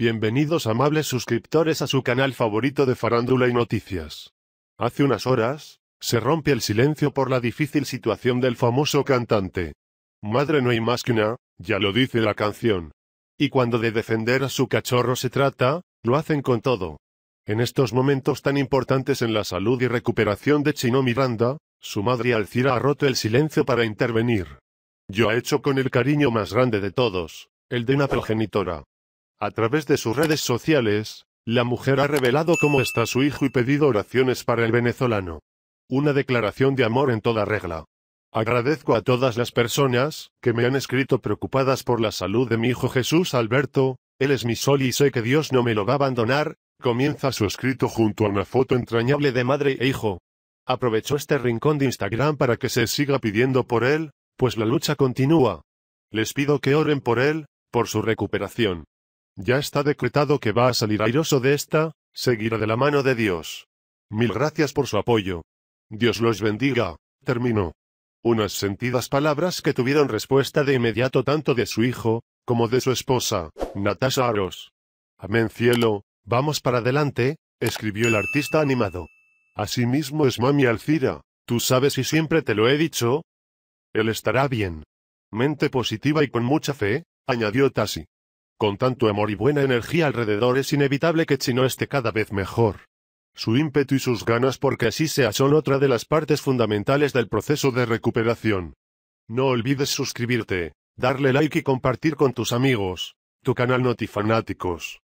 Bienvenidos amables suscriptores a su canal favorito de farándula y noticias. Hace unas horas, se rompe el silencio por la difícil situación del famoso cantante. Madre no hay más que una, ya lo dice la canción. Y cuando de defender a su cachorro se trata, lo hacen con todo. En estos momentos tan importantes en la salud y recuperación de Chino Miranda, su madre Alcira ha roto el silencio para intervenir. Yo ha hecho con el cariño más grande de todos, el de una progenitora. A través de sus redes sociales, la mujer ha revelado cómo está su hijo y pedido oraciones para el venezolano. Una declaración de amor en toda regla. Agradezco a todas las personas que me han escrito preocupadas por la salud de mi hijo Jesús Alberto, él es mi sol y sé que Dios no me lo va a abandonar, comienza su escrito junto a una foto entrañable de madre e hijo. Aprovecho este rincón de Instagram para que se siga pidiendo por él, pues la lucha continúa. Les pido que oren por él, por su recuperación. Ya está decretado que va a salir airoso de esta, seguirá de la mano de Dios. Mil gracias por su apoyo. Dios los bendiga. Terminó. Unas sentidas palabras que tuvieron respuesta de inmediato tanto de su hijo, como de su esposa, Natasha Aros. Amén cielo, vamos para adelante, escribió el artista animado. Asimismo es Mami Alcira, tú sabes y siempre te lo he dicho. Él estará bien. Mente positiva y con mucha fe, añadió Tasi. Con tanto amor y buena energía alrededor es inevitable que Chino esté cada vez mejor. Su ímpetu y sus ganas porque así sea son otra de las partes fundamentales del proceso de recuperación. No olvides suscribirte, darle like y compartir con tus amigos. Tu canal Notifanáticos.